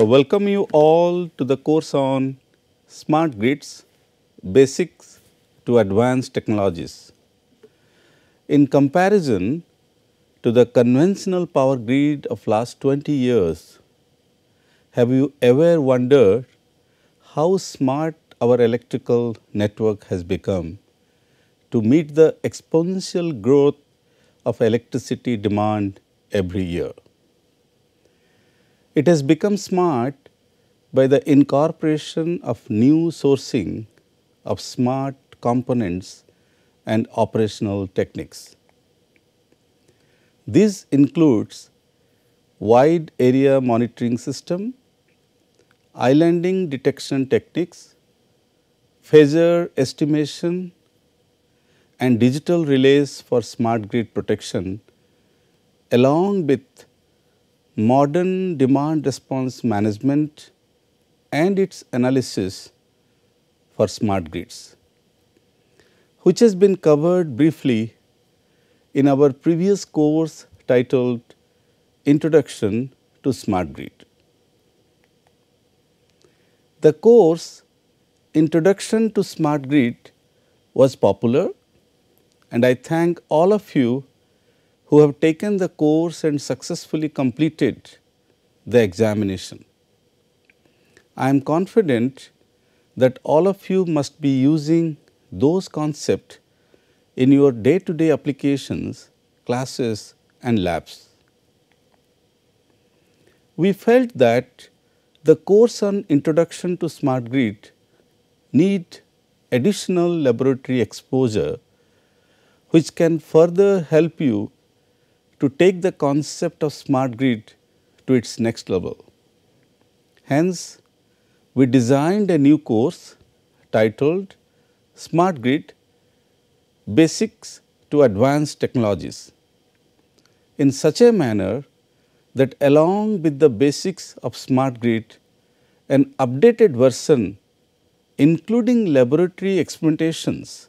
So, welcome you all to the course on smart grids basics to advanced technologies. In comparison to the conventional power grid of last 20 years, have you ever wondered how smart our electrical network has become to meet the exponential growth of electricity demand every year? It has become smart by the incorporation of new sourcing of smart components and operational techniques. This includes wide area monitoring system, islanding detection techniques, phaser estimation and digital relays for smart grid protection along with modern demand response management and its analysis for smart grids, which has been covered briefly in our previous course titled Introduction to Smart Grid. The course Introduction to Smart Grid was popular and I thank all of you who have taken the course and successfully completed the examination. I am confident that all of you must be using those concepts in your day to day applications, classes and labs. We felt that the course on Introduction to Smart Grid need additional laboratory exposure which can further help you to take the concept of smart grid to its next level. Hence, we designed a new course titled Smart Grid Basics to Advanced Technologies in such a manner that along with the basics of smart grid, an updated version including laboratory experimentations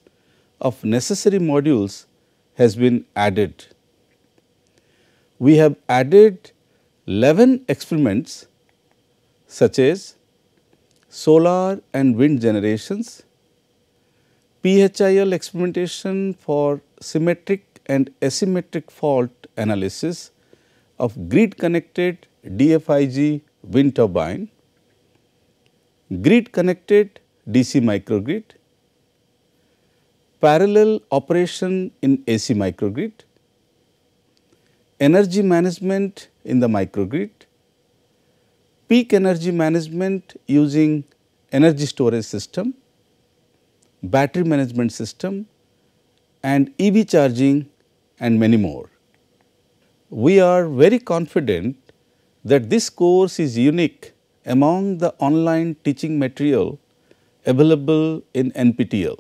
of necessary modules has been added we have added 11 experiments such as solar and wind generations, PHIL experimentation for symmetric and asymmetric fault analysis of grid connected DFIG wind turbine, grid connected DC microgrid, parallel operation in AC microgrid, energy management in the microgrid, peak energy management using energy storage system, battery management system and EV charging and many more. We are very confident that this course is unique among the online teaching material available in NPTEL.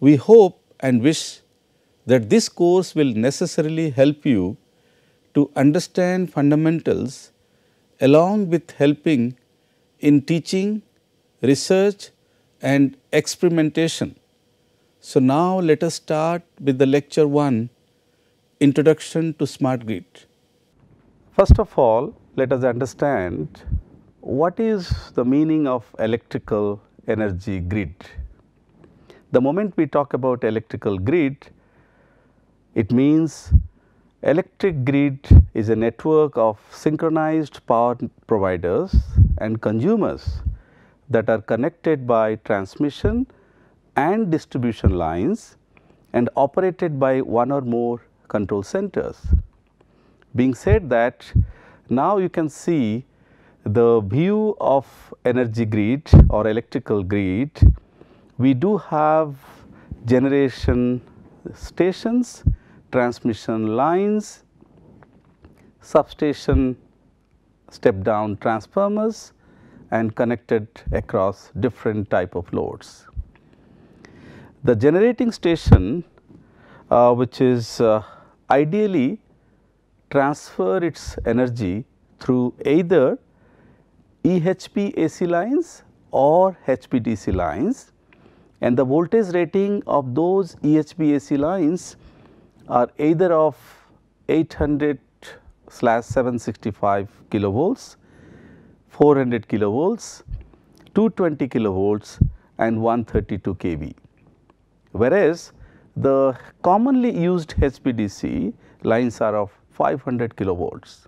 We hope and wish that this course will necessarily help you to understand fundamentals along with helping in teaching, research and experimentation. So, now let us start with the lecture 1 Introduction to Smart Grid. First of all, let us understand what is the meaning of electrical energy grid. The moment we talk about electrical grid, it means electric grid is a network of synchronized power providers and consumers that are connected by transmission and distribution lines and operated by one or more control centers. Being said that, now you can see the view of energy grid or electrical grid, we do have generation stations transmission lines, substation step down transformers and connected across different type of loads. The generating station uh, which is uh, ideally transfer its energy through either EHP AC lines or HPDC lines and the voltage rating of those EHP AC lines are either of 800 slash 765 kilovolts, 400 kilovolts, 220 kilovolts and 132 kV. Whereas, the commonly used HPDC lines are of 500 kilovolts.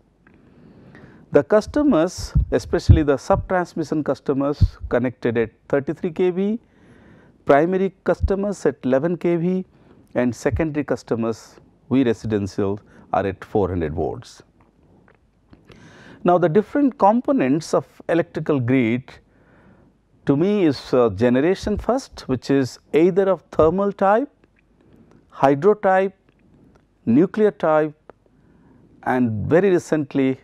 The customers especially the sub-transmission customers connected at 33 kV, primary customers at 11 kV and secondary customers we residential are at 400 volts. Now, the different components of electrical grid to me is uh, generation first which is either of thermal type, hydro type, nuclear type and very recently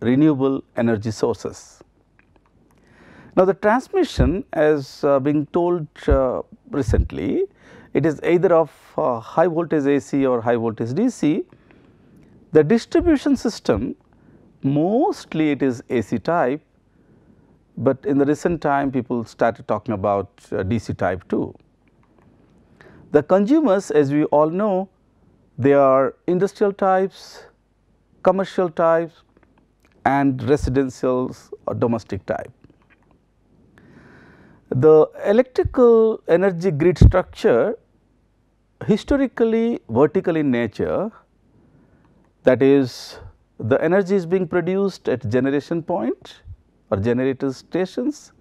renewable energy sources. Now, the transmission as uh, being told uh, recently it is either of uh, high voltage AC or high voltage DC, the distribution system mostly it is AC type, but in the recent time people started talking about uh, DC type too. The consumers as we all know they are industrial types, commercial types and residential or uh, domestic type. The electrical energy grid structure historically vertical in nature that is the energy is being produced at generation point or generator stations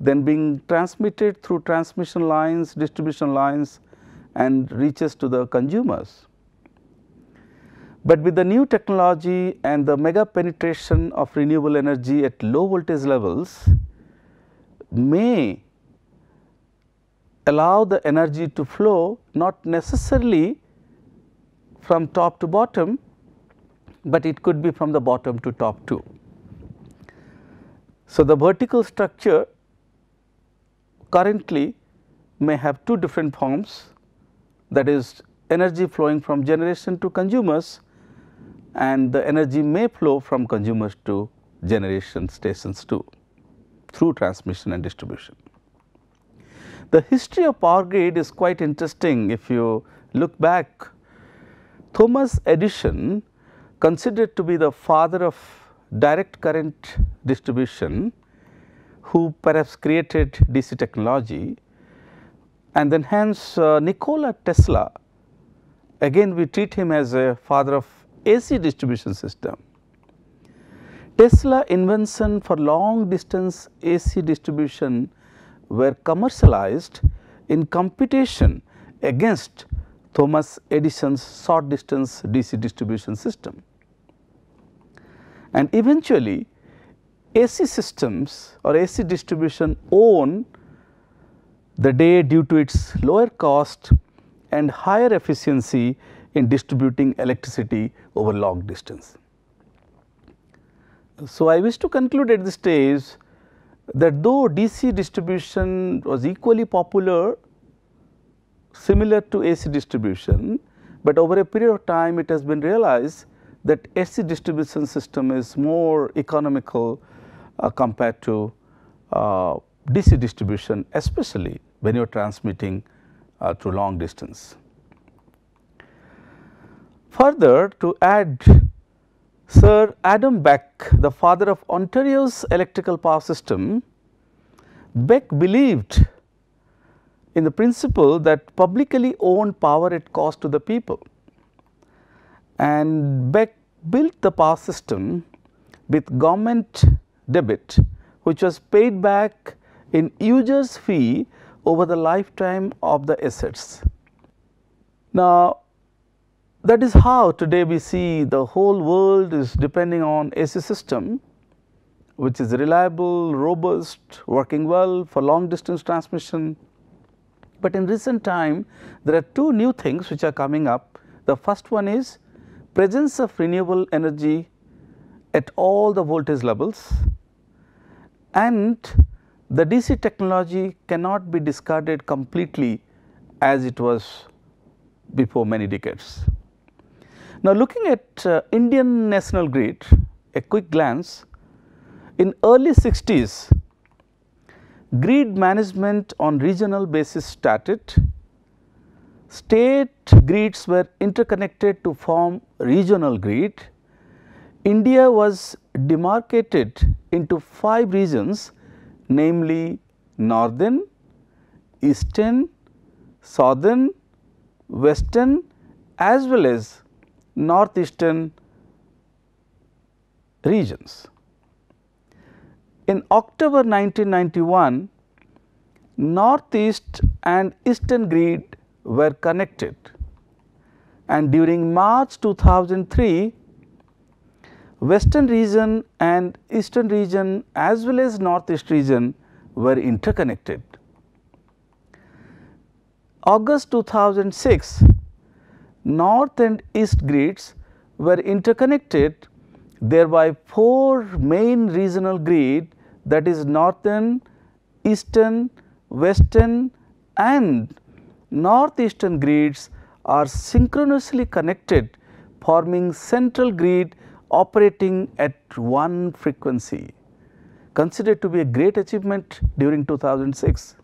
then being transmitted through transmission lines, distribution lines and reaches to the consumers. But with the new technology and the mega penetration of renewable energy at low voltage levels may allow the energy to flow not necessarily from top to bottom, but it could be from the bottom to top too. So, the vertical structure currently may have two different forms that is energy flowing from generation to consumers and the energy may flow from consumers to generation stations too through transmission and distribution. The history of power grid is quite interesting if you look back. Thomas Edison considered to be the father of direct current distribution who perhaps created DC technology and then hence uh, Nikola Tesla again we treat him as a father of AC distribution system. Tesla invention for long distance AC distribution were commercialized in competition against Thomas Edison's short distance DC distribution system. And eventually AC systems or AC distribution won the day due to its lower cost and higher efficiency in distributing electricity over long distance. So, I wish to conclude at this stage that though DC distribution was equally popular similar to AC distribution, but over a period of time it has been realized that AC distribution system is more economical uh, compared to uh, DC distribution especially when you are transmitting uh, through long distance. Further to add Sir Adam Beck, the father of Ontario's electrical power system, Beck believed in the principle that publicly owned power at cost to the people. And Beck built the power system with government debit which was paid back in user's fee over the lifetime of the assets. Now, that is how today we see the whole world is depending on AC system which is reliable, robust, working well for long distance transmission. But in recent time there are two new things which are coming up. The first one is presence of renewable energy at all the voltage levels and the DC technology cannot be discarded completely as it was before many decades. Now, looking at uh, Indian national grid, a quick glance, in early 60s, grid management on regional basis started. State grids were interconnected to form regional grid. India was demarcated into 5 regions namely northern, eastern, southern, western as well as northeastern regions. In October 1991, northeast and eastern grid were connected and during March 2003, western region and eastern region as well as northeast region were interconnected. August 2006, north and east grids were interconnected thereby four main regional grid that is northern, eastern, western and northeastern grids are synchronously connected forming central grid operating at one frequency considered to be a great achievement during 2006.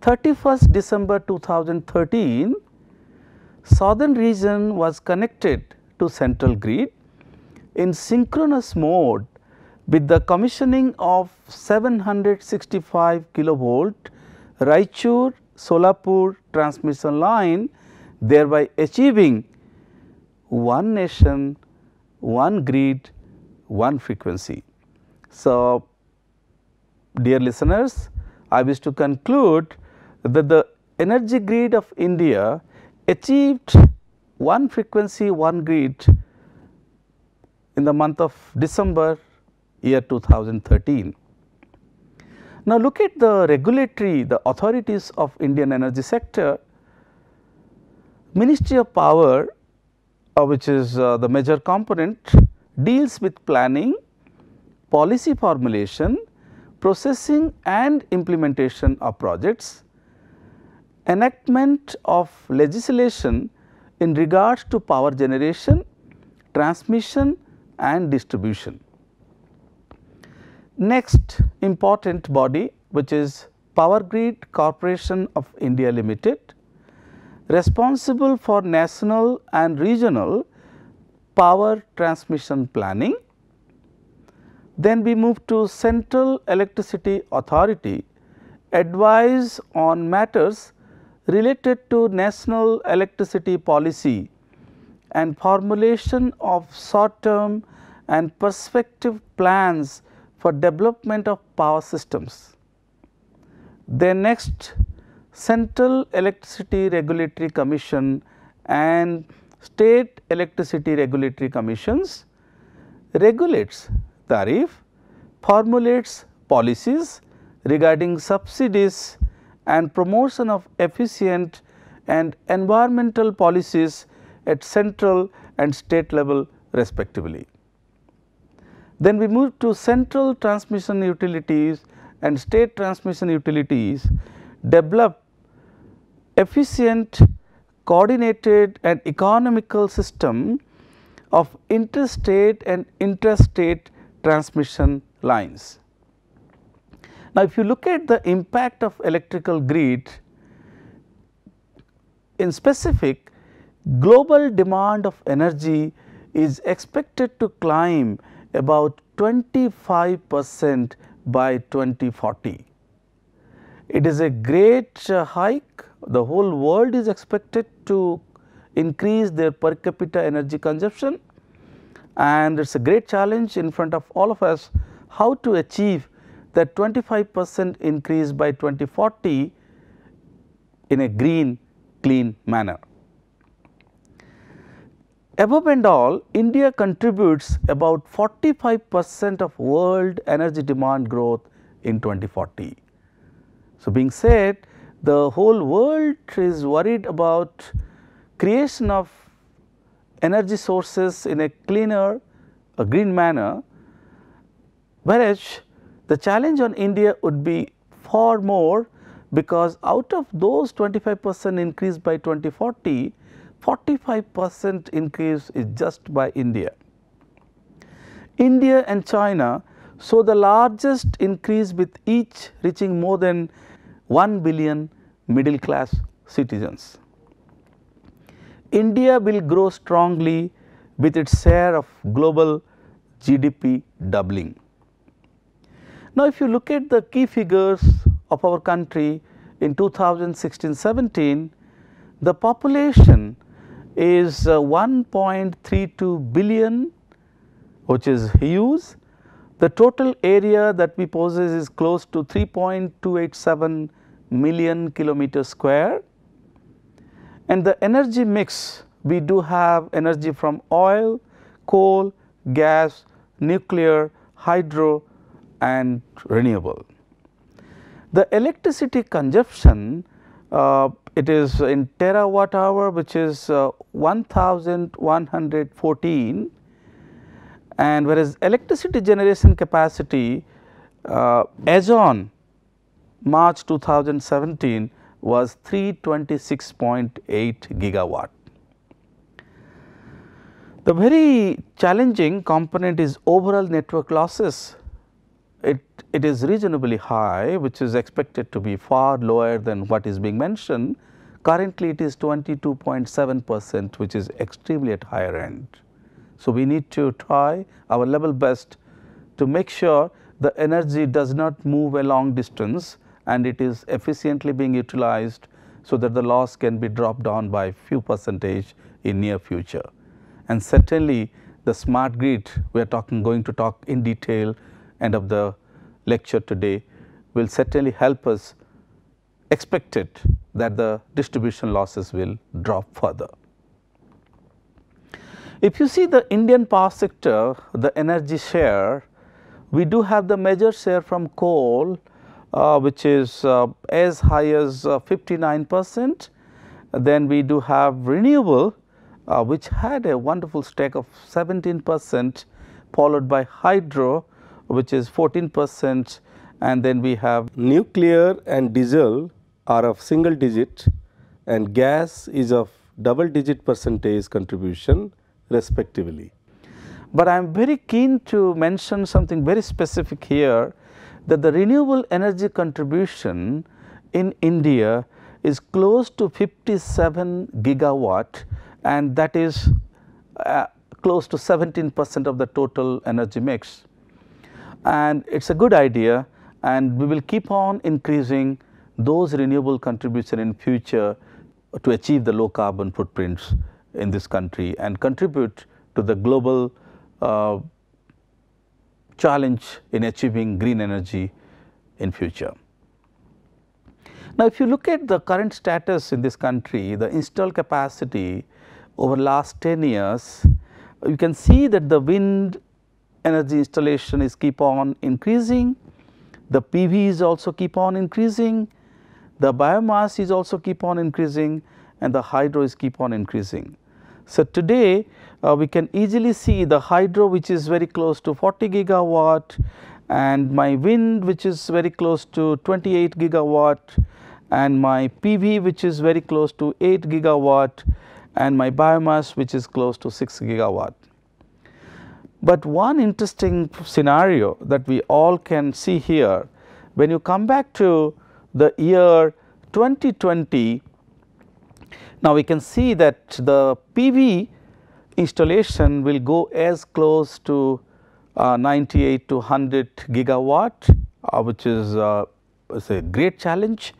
31st December 2013 southern region was connected to central grid in synchronous mode with the commissioning of 765 kilovolt Raichur Solapur transmission line thereby achieving one nation, one grid, one frequency. So, dear listeners, I wish to conclude that the energy grid of India achieved one frequency one grid in the month of December year 2013. Now, look at the regulatory the authorities of Indian energy sector Ministry of Power uh, which is uh, the major component deals with planning, policy formulation, processing and implementation of projects enactment of legislation in regards to power generation, transmission and distribution. Next important body which is Power Grid Corporation of India Limited responsible for national and regional power transmission planning. Then we move to Central Electricity Authority advise on matters related to national electricity policy and formulation of short term and prospective plans for development of power systems. Then next Central Electricity Regulatory Commission and State Electricity Regulatory Commissions regulates tariff, formulates policies regarding subsidies and promotion of efficient and environmental policies at central and state level respectively. Then we move to central transmission utilities and state transmission utilities develop efficient, coordinated and economical system of interstate and intrastate transmission lines. Now, if you look at the impact of electrical grid in specific global demand of energy is expected to climb about 25 percent by 2040. It is a great uh, hike the whole world is expected to increase their per capita energy consumption and it is a great challenge in front of all of us how to achieve that 25 percent increase by 2040 in a green clean manner. Above and all, India contributes about 45 percent of world energy demand growth in 2040. So, being said the whole world is worried about creation of energy sources in a cleaner, a green manner, whereas the challenge on India would be far more because out of those 25 percent increase by 2040, 45 percent increase is just by India. India and China so the largest increase with each reaching more than 1 billion middle class citizens. India will grow strongly with its share of global GDP doubling. Now, if you look at the key figures of our country in 2016-17, the population is uh, 1.32 billion which is huge. The total area that we possess is close to 3.287 million kilometer square and the energy mix we do have energy from oil, coal, gas, nuclear, hydro and renewable. The electricity consumption uh, it is in terawatt hour which is uh, 1114 and whereas electricity generation capacity uh, as on March 2017 was 326.8 gigawatt. The very challenging component is overall network losses it is reasonably high which is expected to be far lower than what is being mentioned. Currently it is 22.7 percent which is extremely at higher end. So, we need to try our level best to make sure the energy does not move a long distance and it is efficiently being utilized so that the loss can be dropped down by few percentage in near future. And certainly the smart grid we are talking going to talk in detail end of the lecture today will certainly help us expect it that the distribution losses will drop further. If you see the Indian power sector, the energy share, we do have the major share from coal uh, which is uh, as high as uh, 59 percent. Then we do have renewable uh, which had a wonderful stack of 17 percent followed by hydro which is 14 percent and then we have nuclear and diesel are of single digit and gas is of double digit percentage contribution respectively. But I am very keen to mention something very specific here that the renewable energy contribution in India is close to 57 gigawatt and that is uh, close to 17 percent of the total energy mix and it is a good idea and we will keep on increasing those renewable contribution in future to achieve the low carbon footprints in this country and contribute to the global uh, challenge in achieving green energy in future. Now, if you look at the current status in this country, the installed capacity over last 10 years, you can see that the wind energy installation is keep on increasing, the PV is also keep on increasing, the biomass is also keep on increasing and the hydro is keep on increasing. So, today uh, we can easily see the hydro which is very close to 40 gigawatt and my wind which is very close to 28 gigawatt and my PV which is very close to 8 gigawatt and my biomass which is close to 6 gigawatt. But one interesting scenario that we all can see here, when you come back to the year 2020, now we can see that the PV installation will go as close to uh, 98 to 100 gigawatt, uh, which is uh, a great challenge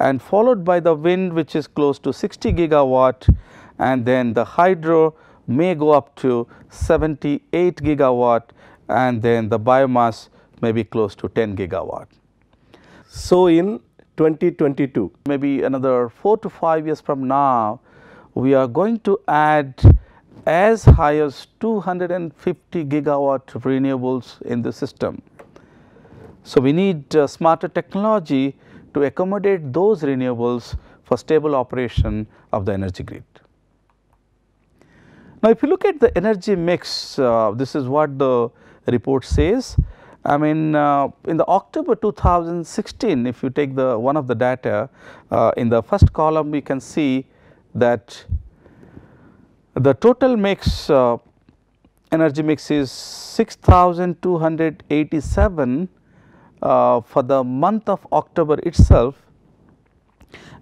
and followed by the wind which is close to 60 gigawatt and then the hydro may go up to 78 gigawatt and then the biomass may be close to 10 gigawatt. So, in 2022 maybe another 4 to 5 years from now we are going to add as high as 250 gigawatt renewables in the system. So, we need uh, smarter technology to accommodate those renewables for stable operation of the energy grid. Now, if you look at the energy mix, uh, this is what the report says. I mean, uh, in the October 2016, if you take the one of the data, uh, in the first column, we can see that the total mix uh, energy mix is 6,287 uh, for the month of October itself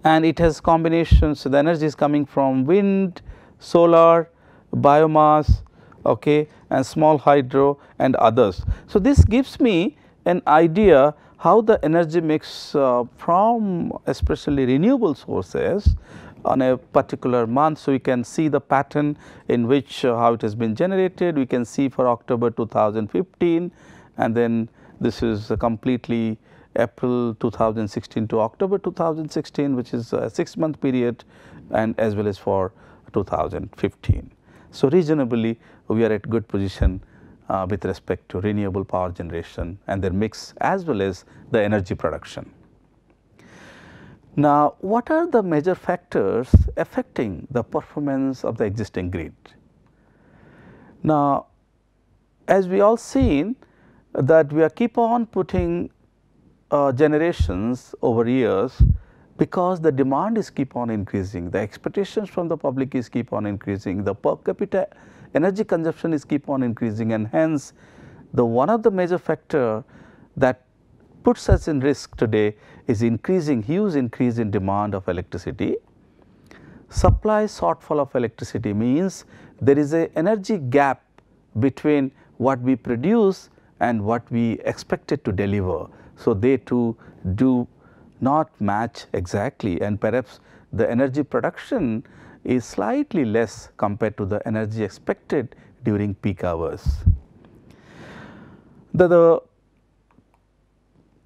and it has combinations. So, the energy is coming from wind, solar, biomass okay, and small hydro and others. So, this gives me an idea how the energy mix uh, from especially renewable sources on a particular month. So, we can see the pattern in which uh, how it has been generated. We can see for October 2015 and then this is completely April 2016 to October 2016 which is a 6 month period and as well as for 2015. So, reasonably we are at good position uh, with respect to renewable power generation and their mix as well as the energy production. Now, what are the major factors affecting the performance of the existing grid? Now, as we all seen that we are keep on putting uh, generations over years because the demand is keep on increasing, the expectations from the public is keep on increasing, the per capita energy consumption is keep on increasing and hence the one of the major factor that puts us in risk today is increasing huge increase in demand of electricity. Supply shortfall of electricity means there is a energy gap between what we produce and what we expected to deliver. So, they too do not match exactly and perhaps the energy production is slightly less compared to the energy expected during peak hours. The, the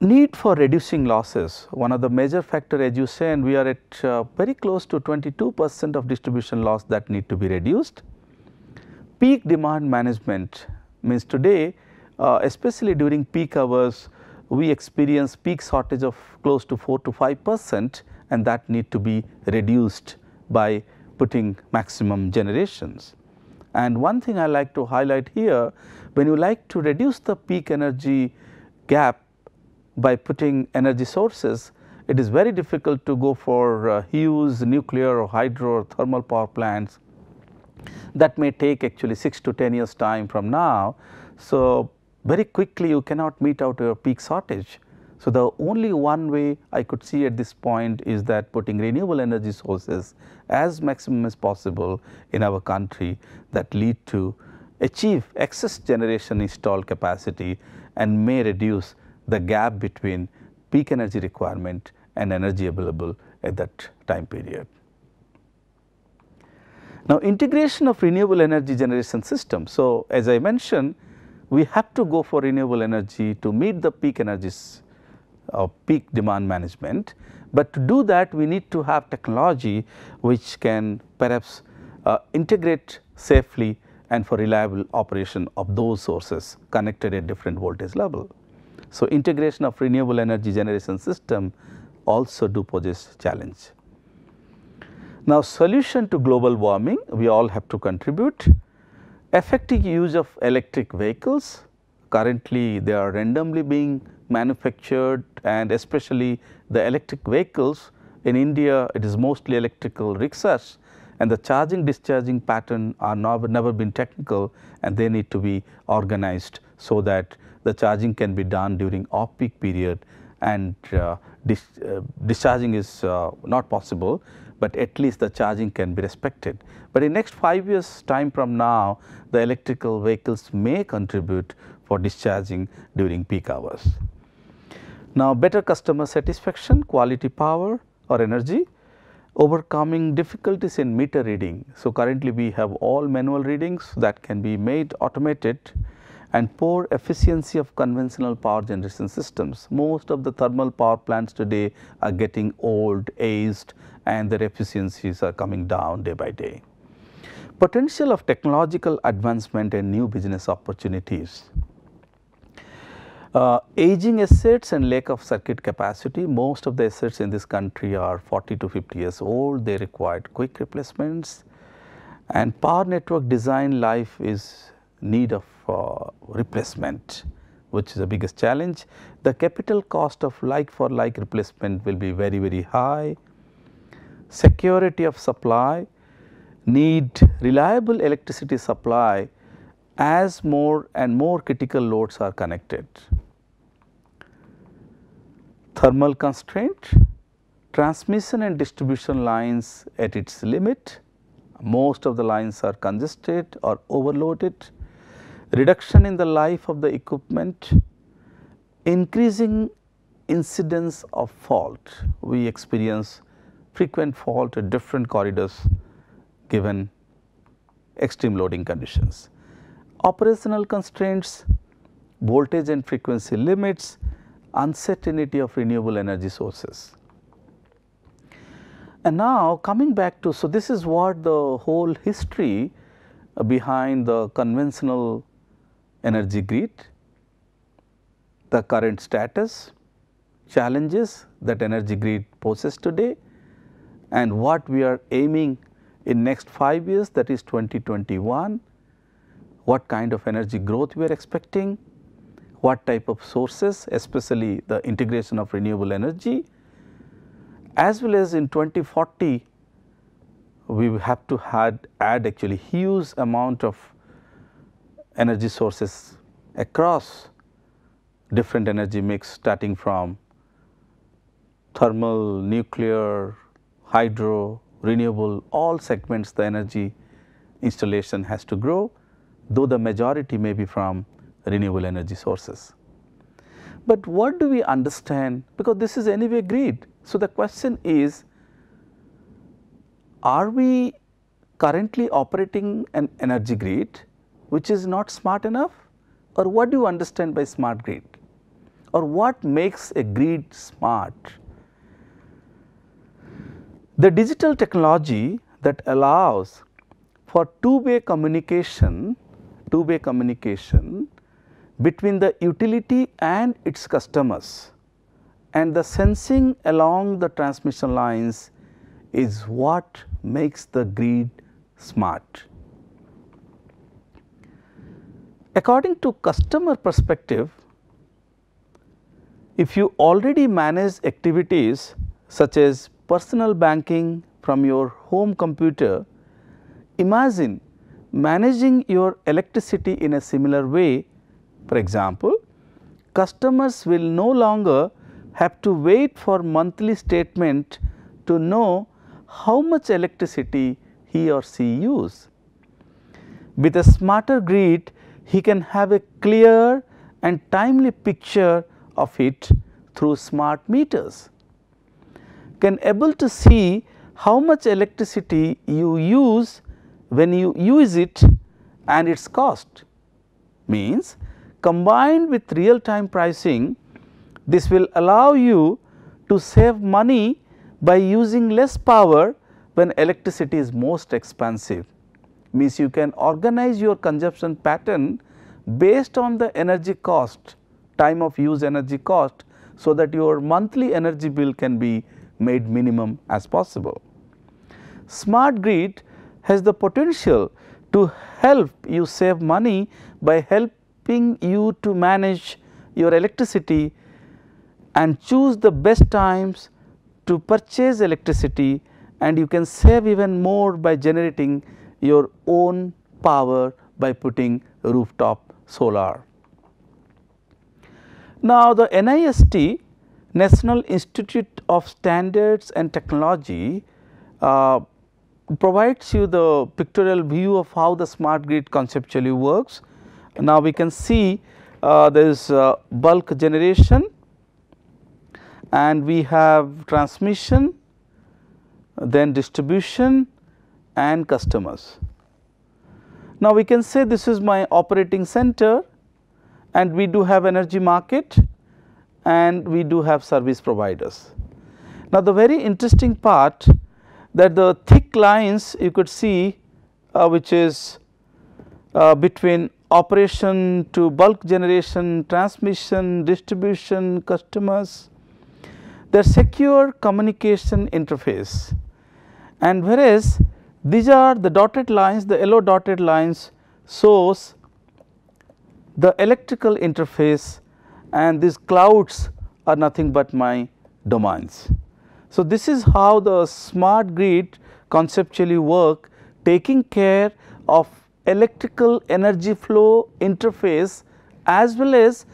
need for reducing losses, one of the major factor as you say and we are at uh, very close to 22 percent of distribution loss that need to be reduced. Peak demand management means today uh, especially during peak hours we experience peak shortage of close to 4 to 5 percent and that need to be reduced by putting maximum generations. And one thing I like to highlight here, when you like to reduce the peak energy gap by putting energy sources, it is very difficult to go for uh, huge nuclear or hydro or thermal power plants that may take actually 6 to 10 years time from now. So, very quickly you cannot meet out your peak shortage. So, the only one way I could see at this point is that putting renewable energy sources as maximum as possible in our country that lead to achieve excess generation installed capacity and may reduce the gap between peak energy requirement and energy available at that time period. Now, integration of renewable energy generation system. So, as I mentioned we have to go for renewable energy to meet the peak energies or uh, peak demand management. But to do that we need to have technology which can perhaps uh, integrate safely and for reliable operation of those sources connected at different voltage level. So, integration of renewable energy generation system also do this challenge. Now, solution to global warming we all have to contribute Effective use of electric vehicles, currently they are randomly being manufactured and especially the electric vehicles in India it is mostly electrical rickshaws and the charging discharging pattern are never, never been technical and they need to be organized so that the charging can be done during off peak period and uh, dis, uh, discharging is uh, not possible but at least the charging can be respected. But in next 5 years time from now, the electrical vehicles may contribute for discharging during peak hours. Now, better customer satisfaction, quality power or energy, overcoming difficulties in meter reading. So, currently we have all manual readings that can be made automated and poor efficiency of conventional power generation systems. Most of the thermal power plants today are getting old, aged and their efficiencies are coming down day by day. Potential of technological advancement and new business opportunities. Uh, aging assets and lack of circuit capacity, most of the assets in this country are 40 to 50 years old, they required quick replacements and power network design life is need of uh, replacement which is the biggest challenge. The capital cost of like for like replacement will be very very high security of supply, need reliable electricity supply as more and more critical loads are connected. Thermal constraint, transmission and distribution lines at its limit, most of the lines are congested or overloaded, reduction in the life of the equipment, increasing incidence of fault we experience frequent fault at different corridors given extreme loading conditions. Operational constraints, voltage and frequency limits, uncertainty of renewable energy sources. And now coming back to, so this is what the whole history behind the conventional energy grid, the current status, challenges that energy grid poses today and what we are aiming in next 5 years that is 2021, what kind of energy growth we are expecting, what type of sources especially the integration of renewable energy as well as in 2040 we have to had, add actually huge amount of energy sources across different energy mix starting from thermal, nuclear, hydro, renewable, all segments the energy installation has to grow, though the majority may be from renewable energy sources. But what do we understand? Because this is anyway grid. So, the question is, are we currently operating an energy grid which is not smart enough or what do you understand by smart grid or what makes a grid smart? The digital technology that allows for two-way communication, two-way communication between the utility and its customers and the sensing along the transmission lines is what makes the grid smart. According to customer perspective, if you already manage activities such as personal banking from your home computer, imagine managing your electricity in a similar way. For example, customers will no longer have to wait for monthly statement to know how much electricity he or she use. With a smarter grid, he can have a clear and timely picture of it through smart meters can able to see how much electricity you use when you use it and its cost means combined with real time pricing this will allow you to save money by using less power when electricity is most expensive means you can organize your consumption pattern based on the energy cost time of use energy cost so that your monthly energy bill can be made minimum as possible. Smart grid has the potential to help you save money by helping you to manage your electricity and choose the best times to purchase electricity and you can save even more by generating your own power by putting rooftop solar. Now, the NIST National Institute of Standards and Technology uh, provides you the pictorial view of how the smart grid conceptually works. Now, we can see uh, there is uh, bulk generation and we have transmission, then distribution and customers. Now, we can say this is my operating center and we do have energy market and we do have service providers. Now, the very interesting part that the thick lines you could see uh, which is uh, between operation to bulk generation, transmission, distribution, customers, the secure communication interface. And whereas these are the dotted lines, the yellow dotted lines shows the electrical interface and these clouds are nothing but my domains. So, this is how the smart grid conceptually work taking care of electrical energy flow interface as well as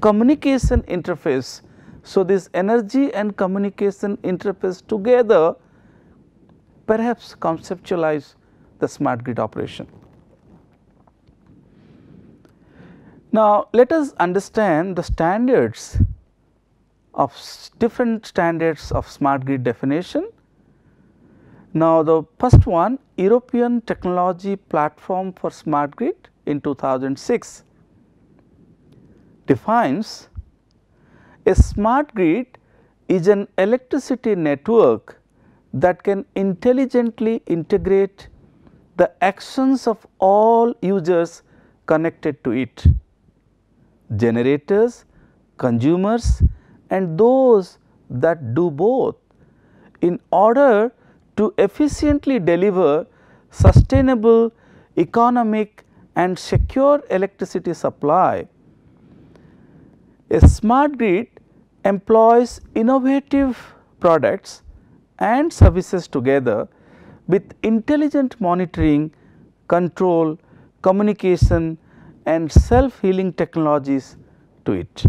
communication interface. So, this energy and communication interface together perhaps conceptualize the smart grid operation. Now, let us understand the standards of different standards of smart grid definition. Now, the first one European Technology Platform for Smart Grid in 2006 defines a smart grid is an electricity network that can intelligently integrate the actions of all users connected to it generators, consumers and those that do both in order to efficiently deliver sustainable, economic and secure electricity supply. A smart grid employs innovative products and services together with intelligent monitoring, control, communication and self healing technologies to it.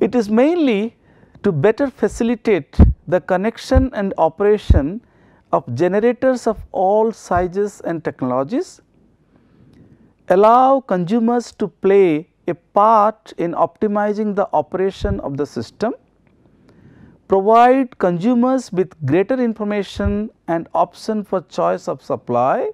It is mainly to better facilitate the connection and operation of generators of all sizes and technologies, allow consumers to play a part in optimizing the operation of the system provide consumers with greater information and option for choice of supply,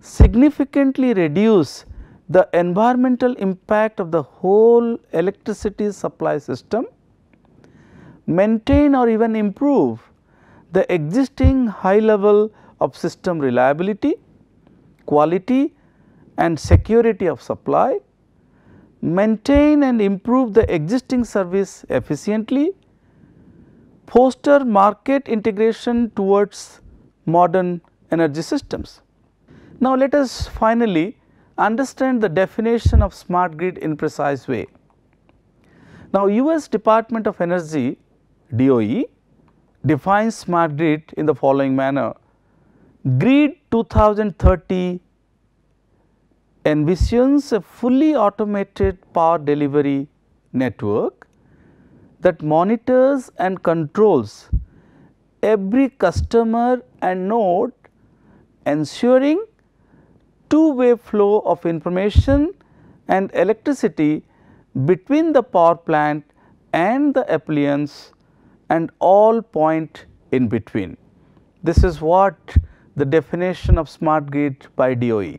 significantly reduce the environmental impact of the whole electricity supply system, maintain or even improve the existing high level of system reliability, quality and security of supply, maintain and improve the existing service efficiently foster market integration towards modern energy systems. Now, let us finally understand the definition of smart grid in precise way. Now, US Department of Energy DOE defines smart grid in the following manner. Grid 2030 envisions a fully automated power delivery network that monitors and controls every customer and node ensuring two-way flow of information and electricity between the power plant and the appliance and all point in between. This is what the definition of smart grid by DOE.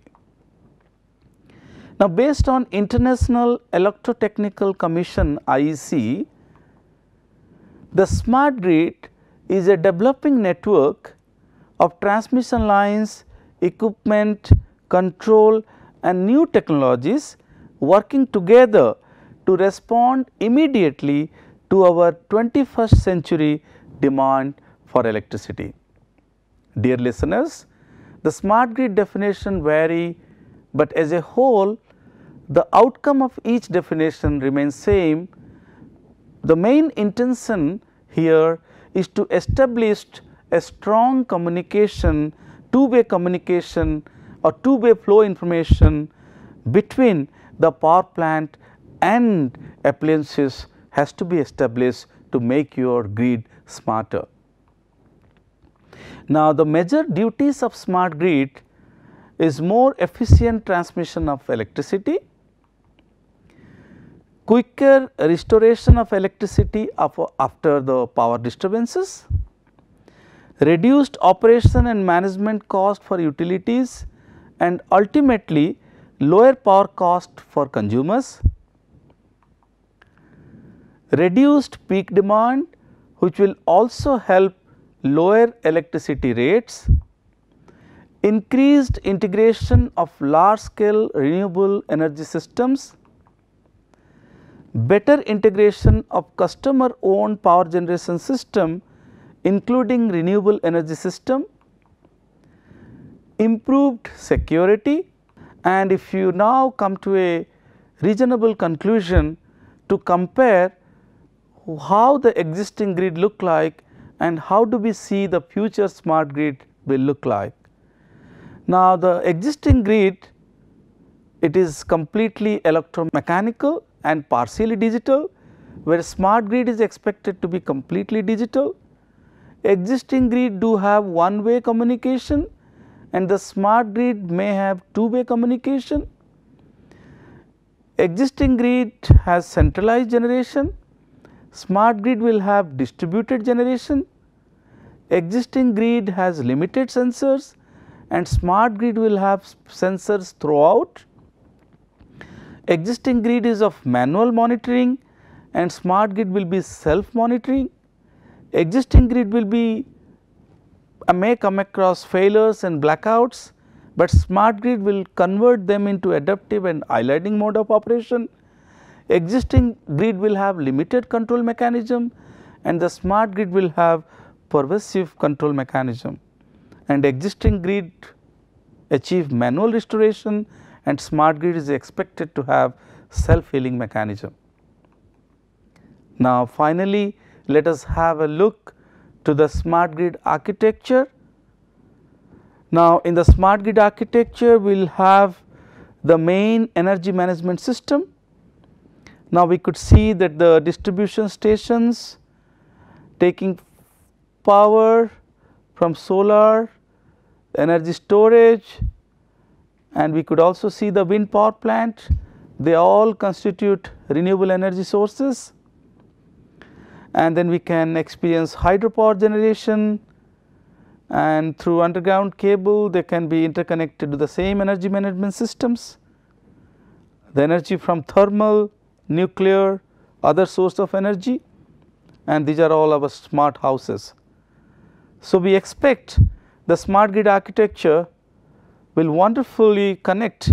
Now, based on International Electrotechnical Commission IEC the smart grid is a developing network of transmission lines, equipment, control and new technologies working together to respond immediately to our 21st century demand for electricity. Dear listeners, the smart grid definition vary, but as a whole the outcome of each definition remains same the main intention here is to establish a strong communication, two way communication or two way flow information between the power plant and appliances has to be established to make your grid smarter. Now, the major duties of smart grid is more efficient transmission of electricity, quicker restoration of electricity after the power disturbances, reduced operation and management cost for utilities and ultimately lower power cost for consumers, reduced peak demand which will also help lower electricity rates, increased integration of large scale renewable energy systems better integration of customer owned power generation system including renewable energy system, improved security and if you now come to a reasonable conclusion to compare how the existing grid look like and how do we see the future smart grid will look like. Now the existing grid it is completely electromechanical and partially digital, where smart grid is expected to be completely digital. Existing grid do have one way communication and the smart grid may have two way communication. Existing grid has centralized generation, smart grid will have distributed generation. Existing grid has limited sensors and smart grid will have sensors throughout Existing grid is of manual monitoring and smart grid will be self monitoring. Existing grid will be uh, may come across failures and blackouts, but smart grid will convert them into adaptive and isolating mode of operation. Existing grid will have limited control mechanism and the smart grid will have pervasive control mechanism and existing grid achieve manual restoration and smart grid is expected to have self healing mechanism. Now finally, let us have a look to the smart grid architecture. Now in the smart grid architecture we will have the main energy management system. Now we could see that the distribution stations taking power from solar, energy storage, and we could also see the wind power plant they all constitute renewable energy sources and then we can experience hydropower generation and through underground cable they can be interconnected to the same energy management systems. The energy from thermal, nuclear, other source of energy and these are all our smart houses. So, we expect the smart grid architecture will wonderfully connect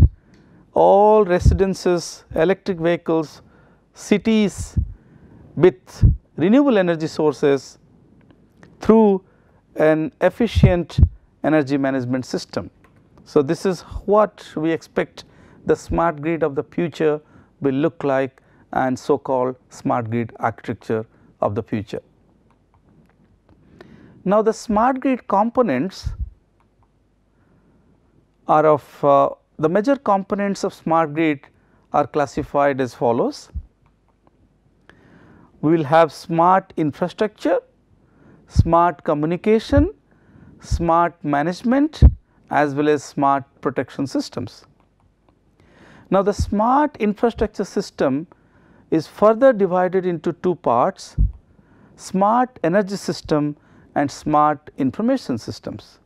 all residences, electric vehicles, cities with renewable energy sources through an efficient energy management system. So, this is what we expect the smart grid of the future will look like and so called smart grid architecture of the future. Now, the smart grid components are of uh, the major components of smart grid are classified as follows. We will have smart infrastructure, smart communication, smart management as well as smart protection systems. Now, the smart infrastructure system is further divided into two parts smart energy system and smart information systems.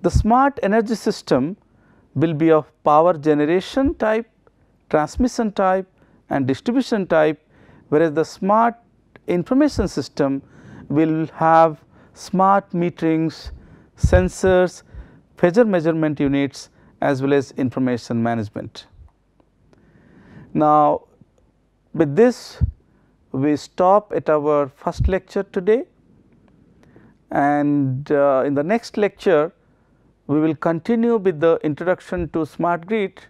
The smart energy system will be of power generation type, transmission type and distribution type whereas the smart information system will have smart meterings, sensors, phasor measurement units as well as information management. Now, with this we stop at our first lecture today and uh, in the next lecture we will continue with the introduction to smart grid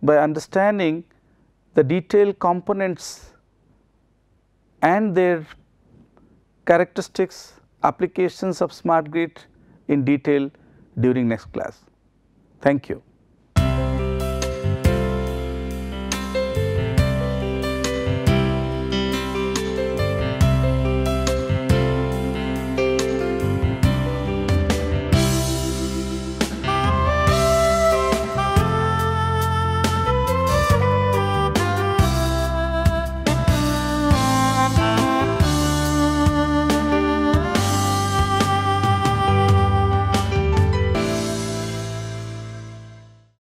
by understanding the detailed components and their characteristics, applications of smart grid in detail during next class. Thank you.